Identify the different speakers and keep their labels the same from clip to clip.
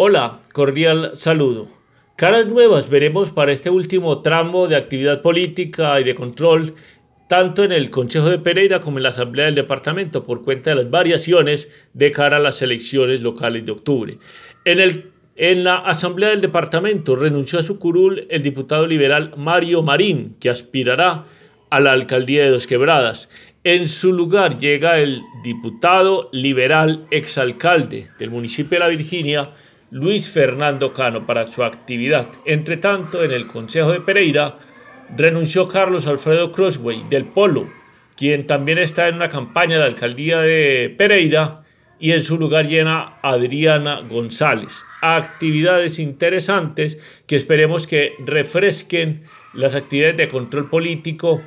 Speaker 1: Hola, cordial saludo. Caras nuevas veremos para este último tramo de actividad política y de control, tanto en el Consejo de Pereira como en la Asamblea del Departamento, por cuenta de las variaciones de cara a las elecciones locales de octubre. En la Asamblea del Departamento renunció a su curul el diputado liberal Mario Marín, que aspirará a la alcaldía de Dos Quebradas. En su lugar llega el diputado liberal exalcalde del municipio de La Virginia, Luis Fernando Cano para su actividad. Entre tanto, en el Consejo de Pereira renunció Carlos Alfredo Crosway del Polo, quien también está en una campaña de alcaldía de Pereira y en su lugar llena Adriana González. Actividades interesantes que esperemos que refresquen las actividades de control político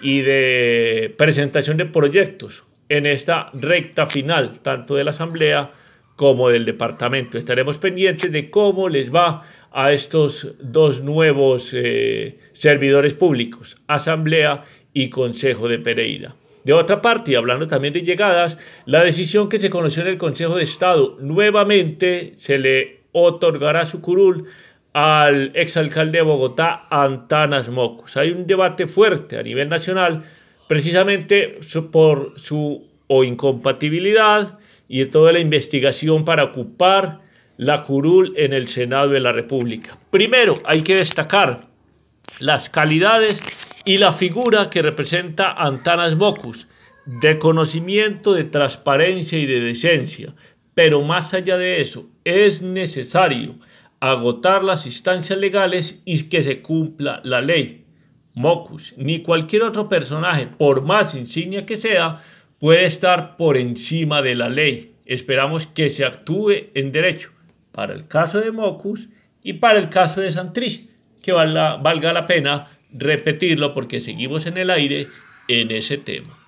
Speaker 1: y de presentación de proyectos en esta recta final, tanto de la Asamblea como del departamento. Estaremos pendientes de cómo les va a estos dos nuevos eh, servidores públicos, Asamblea y Consejo de Pereira. De otra parte, y hablando también de llegadas, la decisión que se conoció en el Consejo de Estado, nuevamente se le otorgará su curul al exalcalde de Bogotá, Antanas Mocos. Hay un debate fuerte a nivel nacional, precisamente por su incompatibilidad, y de toda la investigación para ocupar la curul en el Senado de la República. Primero, hay que destacar las calidades y la figura que representa Antanas Mocus, de conocimiento, de transparencia y de decencia. Pero más allá de eso, es necesario agotar las instancias legales y que se cumpla la ley. Mocus, ni cualquier otro personaje, por más insignia que sea, puede estar por encima de la ley. Esperamos que se actúe en derecho para el caso de Mocus y para el caso de Santrich, que valga, valga la pena repetirlo porque seguimos en el aire en ese tema.